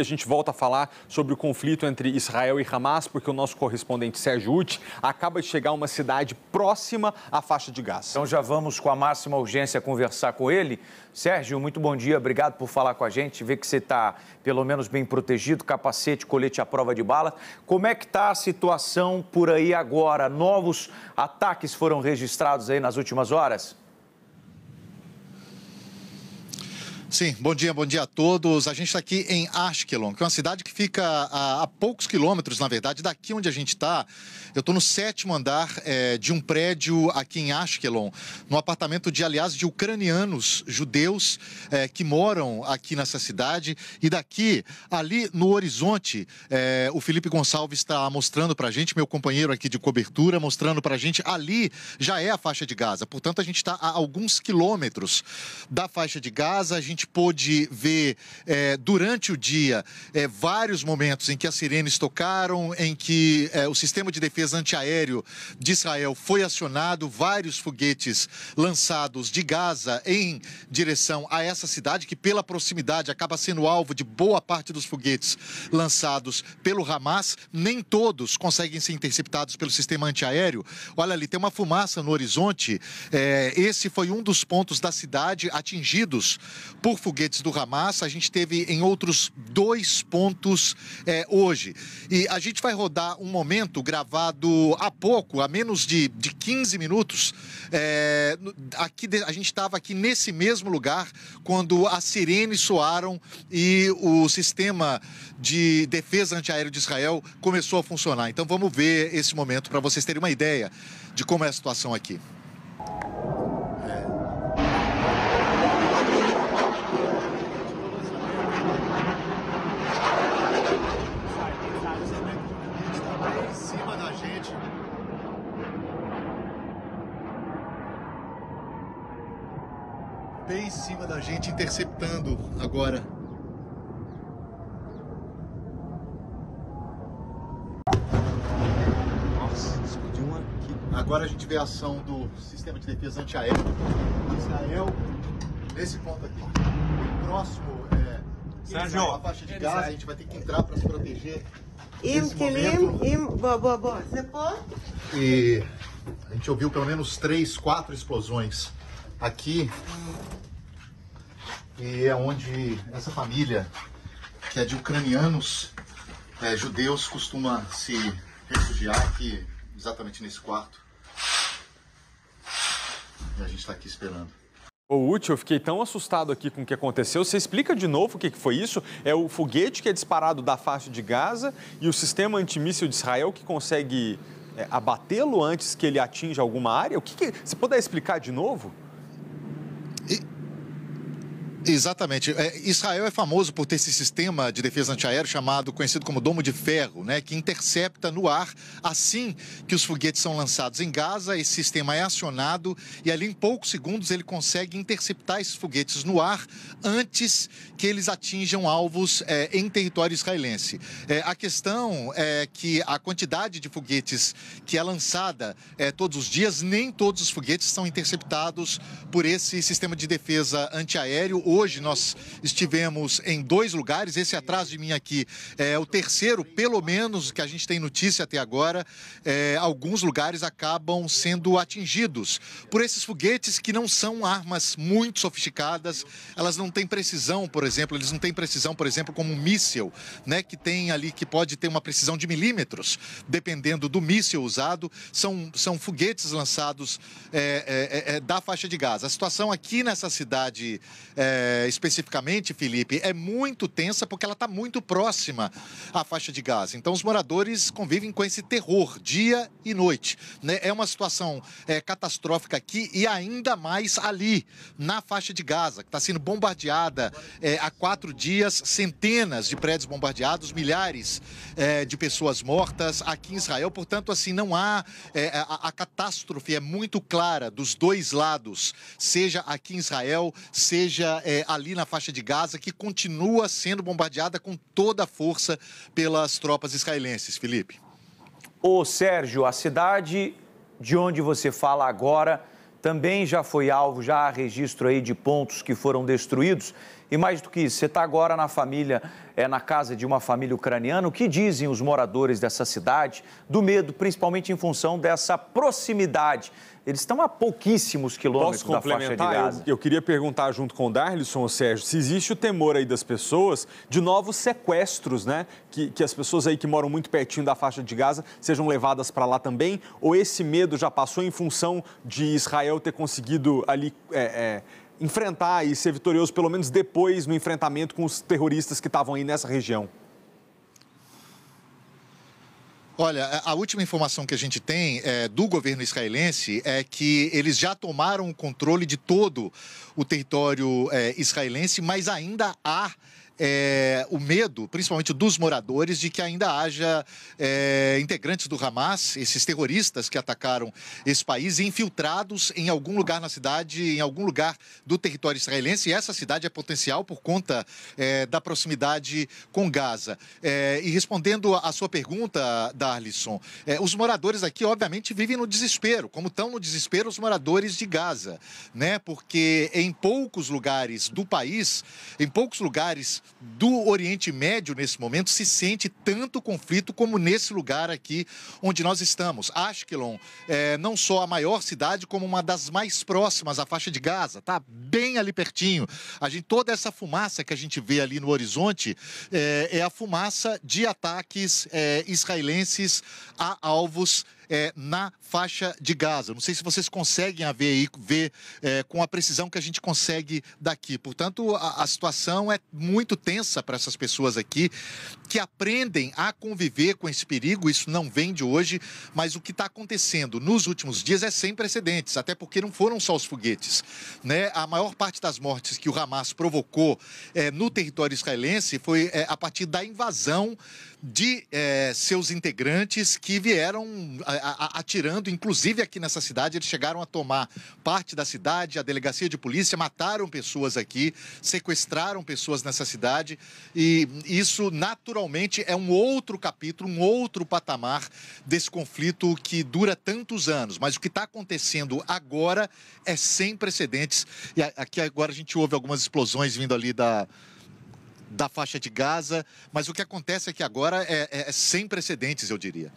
A gente volta a falar sobre o conflito entre Israel e Hamas, porque o nosso correspondente Sérgio Uti acaba de chegar a uma cidade próxima à faixa de Gaza. Então já vamos com a máxima urgência conversar com ele. Sérgio, muito bom dia, obrigado por falar com a gente. Vê que você está pelo menos bem protegido, capacete, colete à prova de bala. Como é que está a situação por aí agora? Novos ataques foram registrados aí nas últimas horas? Sim, bom dia, bom dia a todos. A gente está aqui em Ashkelon, que é uma cidade que fica a, a poucos quilômetros, na verdade, daqui onde a gente está. Eu estou no sétimo andar é, de um prédio aqui em Ashkelon, num apartamento de, aliás, de ucranianos judeus é, que moram aqui nessa cidade. E daqui, ali no horizonte, é, o Felipe Gonçalves está mostrando para a gente, meu companheiro aqui de cobertura, mostrando para a gente. Ali já é a faixa de Gaza, portanto, a gente está a alguns quilômetros da faixa de Gaza. A gente pôde ver é, durante o dia é, vários momentos em que as sirenes tocaram, em que é, o sistema de defesa antiaéreo de Israel foi acionado, vários foguetes lançados de Gaza em direção a essa cidade, que pela proximidade acaba sendo alvo de boa parte dos foguetes lançados pelo Hamas. Nem todos conseguem ser interceptados pelo sistema antiaéreo. Olha ali, tem uma fumaça no horizonte. É, esse foi um dos pontos da cidade atingidos por foguetes do Hamas. A gente teve em outros dois pontos é, hoje. E a gente vai rodar um momento gravado há pouco, há menos de, de 15 minutos. É, aqui, a gente estava aqui nesse mesmo lugar quando as sirenes soaram e o sistema de defesa antiaérea de Israel começou a funcionar. Então vamos ver esse momento para vocês terem uma ideia de como é a situação aqui. bem em cima da gente, interceptando agora. Nossa, explodiu um aqui. Agora a gente vê a ação do sistema de defesa antiaéreo de Israel nesse ponto aqui. O próximo é Sérgio, a faixa de gás, a gente vai ter que entrar para se proteger. Im, lim Im, boa, boa, boa. E a gente ouviu pelo menos três, quatro explosões aqui e é onde essa família, que é de ucranianos, é, judeus, costuma se refugiar aqui, exatamente nesse quarto. E a gente está aqui esperando. O útil, eu fiquei tão assustado aqui com o que aconteceu. Você explica de novo o que foi isso? É o foguete que é disparado da faixa de Gaza e o sistema antimíssil de Israel que consegue é, abatê-lo antes que ele atinja alguma área? O que, que... Você puder explicar de novo? Exatamente. É, Israel é famoso por ter esse sistema de defesa antiaérea chamado, conhecido como domo de ferro, né, que intercepta no ar assim que os foguetes são lançados em Gaza, esse sistema é acionado e ali em poucos segundos ele consegue interceptar esses foguetes no ar antes que eles atinjam alvos é, em território israelense. É, a questão é que a quantidade de foguetes que é lançada é, todos os dias, nem todos os foguetes são interceptados por esse sistema de defesa antiaéreo ou hoje nós estivemos em dois lugares. Esse atrás de mim aqui é o terceiro, pelo menos, que a gente tem notícia até agora. É, alguns lugares acabam sendo atingidos por esses foguetes que não são armas muito sofisticadas. Elas não têm precisão, por exemplo, eles não têm precisão, por exemplo, como um míssil, né, que tem ali que pode ter uma precisão de milímetros, dependendo do míssil usado. São, são foguetes lançados é, é, é, é da faixa de Gaza. A situação aqui nessa cidade é, é, especificamente, Felipe, é muito tensa porque ela está muito próxima à faixa de Gaza. Então, os moradores convivem com esse terror dia e noite. Né? É uma situação é, catastrófica aqui e ainda mais ali, na faixa de Gaza, que está sendo bombardeada é, há quatro dias, centenas de prédios bombardeados, milhares é, de pessoas mortas aqui em Israel. Portanto, assim, não há. É, a, a catástrofe é muito clara dos dois lados, seja aqui em Israel, seja é, é, ali na faixa de Gaza, que continua sendo bombardeada com toda a força pelas tropas israelenses, Felipe. Ô Sérgio, a cidade de onde você fala agora também já foi alvo, já há registro aí de pontos que foram destruídos. E mais do que isso, você está agora na família, é, na casa de uma família ucraniana. O que dizem os moradores dessa cidade do medo, principalmente em função dessa proximidade? Eles estão a pouquíssimos quilômetros Posso da faixa de Gaza. Eu, eu queria perguntar junto com o Darlison, o Sérgio, se existe o temor aí das pessoas de novos sequestros, né? Que, que as pessoas aí que moram muito pertinho da faixa de Gaza sejam levadas para lá também? Ou esse medo já passou em função de Israel ter conseguido ali... É, é, enfrentar e ser vitorioso, pelo menos depois no enfrentamento com os terroristas que estavam aí nessa região? Olha, a última informação que a gente tem é, do governo israelense é que eles já tomaram o controle de todo o território é, israelense, mas ainda há é, o medo, principalmente dos moradores, de que ainda haja é, integrantes do Hamas, esses terroristas que atacaram esse país, infiltrados em algum lugar na cidade, em algum lugar do território israelense. E essa cidade é potencial por conta é, da proximidade com Gaza. É, e respondendo à sua pergunta, Darlisson, é, os moradores aqui, obviamente, vivem no desespero, como estão no desespero os moradores de Gaza, né? Porque em poucos lugares do país, em poucos lugares do Oriente Médio nesse momento se sente tanto conflito como nesse lugar aqui onde nós estamos. Ashkelon é não só a maior cidade, como uma das mais próximas à faixa de Gaza, tá bem ali pertinho. A gente, toda essa fumaça que a gente vê ali no horizonte é, é a fumaça de ataques é, israelenses a alvos é, na faixa de Gaza. Não sei se vocês conseguem ver, aí, ver é, com a precisão que a gente consegue daqui. Portanto, a, a situação é muito tensa para essas pessoas aqui que aprendem a conviver com esse perigo. Isso não vem de hoje, mas o que está acontecendo nos últimos dias é sem precedentes, até porque não foram só os foguetes. Né? A maior parte das mortes que o Hamas provocou é, no território israelense foi é, a partir da invasão de é, seus integrantes que vieram atirando, inclusive aqui nessa cidade. Eles chegaram a tomar parte da cidade, a delegacia de polícia, mataram pessoas aqui, sequestraram pessoas nessa cidade. E isso, naturalmente, é um outro capítulo, um outro patamar desse conflito que dura tantos anos. Mas o que está acontecendo agora é sem precedentes. E aqui agora a gente ouve algumas explosões vindo ali da da faixa de Gaza, mas o que acontece aqui é agora é, é, é sem precedentes, eu diria.